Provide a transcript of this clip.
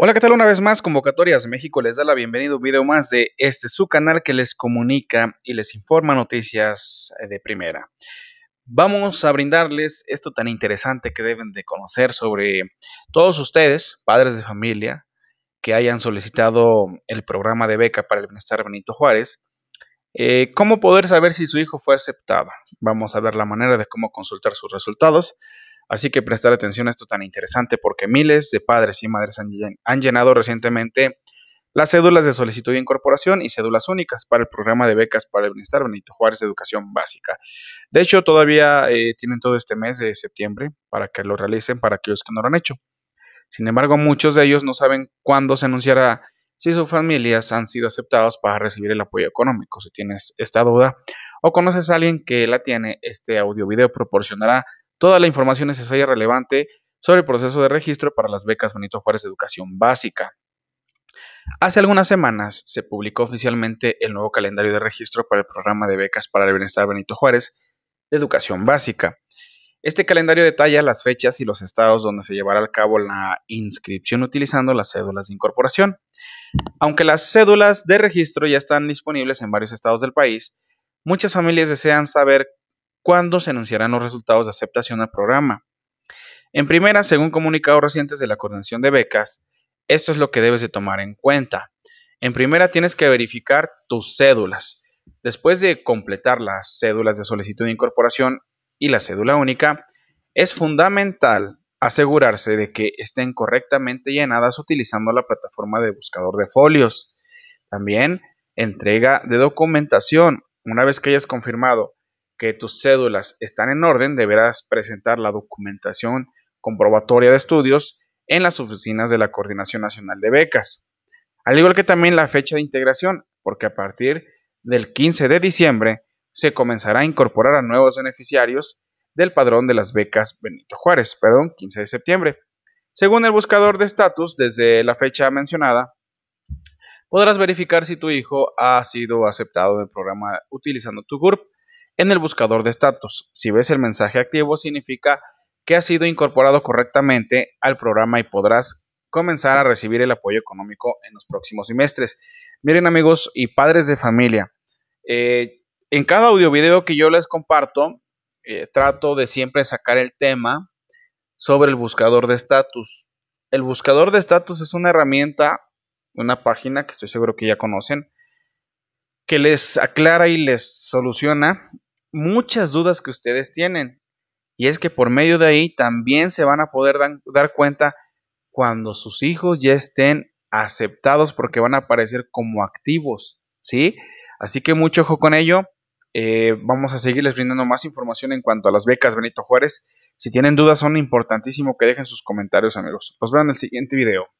Hola, ¿qué tal? Una vez más, Convocatorias México les da la bienvenida a un video más de este su canal que les comunica y les informa noticias eh, de primera. Vamos a brindarles esto tan interesante que deben de conocer sobre todos ustedes, padres de familia, que hayan solicitado el programa de beca para el bienestar Benito Juárez. Eh, ¿Cómo poder saber si su hijo fue aceptado? Vamos a ver la manera de cómo consultar sus resultados. Así que prestar atención a esto tan interesante porque miles de padres y madres han, llenado recientemente las cédulas de solicitud de incorporación y cédulas únicas para el programa de becas para el bienestar Benito Juárez de Educación Básica. De hecho, todavía eh, tienen todo este mes de septiembre para que lo realicen para aquellos que no lo han hecho. Sin embargo, muchos de ellos no saben cuándo se anunciará si sus familias han sido aceptados para recibir el apoyo económico. Si tienes esta duda o conoces a alguien que la tiene, este audio video proporcionará toda la información necesaria relevante sobre el proceso de registro para las becas Benito Juárez de Educación Básica. Hace algunas semanas se publicó oficialmente el nuevo calendario de registro para el programa de becas para el bienestar Benito Juárez de Educación Básica. Este calendario detalla las fechas y los estados donde se llevará a cabo la inscripción utilizando las cédulas de incorporación. Aunque las cédulas de registro ya están disponibles en varios estados del país, muchas familias desean saber cuándo se anunciarán los resultados de aceptación al programa. En primera, según comunicados recientes de la Coordinación de Becas, esto es lo que debes de tomar en cuenta. En primera, tienes que verificar tus cédulas. Después de completar las cédulas de solicitud de incorporación y la cédula única, es fundamental asegurarse de que estén correctamente llenadas utilizando la plataforma de buscador de folios. También entrega de documentación. Una vez que hayas confirmado que tus cédulas están en orden, deberás presentar la documentación comprobatoria de estudios en las oficinas de la Coordinación Nacional de Becas. Al igual que también la fecha de integración, porque a partir del 15 de diciembre se comenzará a incorporar a nuevos beneficiarios del padrón de las becas Benito Juárez, perdón, 15 de septiembre. Según el buscador de estatus, desde la fecha mencionada, podrás verificar si tu hijo ha sido aceptado del programa utilizando tu GURP en el buscador de estatus, Si ves el mensaje activo, significa que ha sido incorporado correctamente al programa y podrás comenzar a recibir el apoyo económico en los próximos semestres. Miren amigos y padres de familia, eh, en cada audio video que yo les comparto, eh, trato de siempre sacar el tema sobre el buscador de estatus. El buscador de estatus es una herramienta, una página que estoy seguro que ya conocen, que les aclara y les soluciona muchas dudas que ustedes tienen. Y es que por medio de ahí también se van a poder dar cuenta cuando sus hijos ya estén aceptados porque van a aparecer como activos, ¿sí? Así que mucho ojo con ello. Eh, vamos a seguirles brindando más información en cuanto a las becas Benito Juárez. Si tienen dudas son importantísimo que dejen sus comentarios amigos. Los veo en el siguiente video.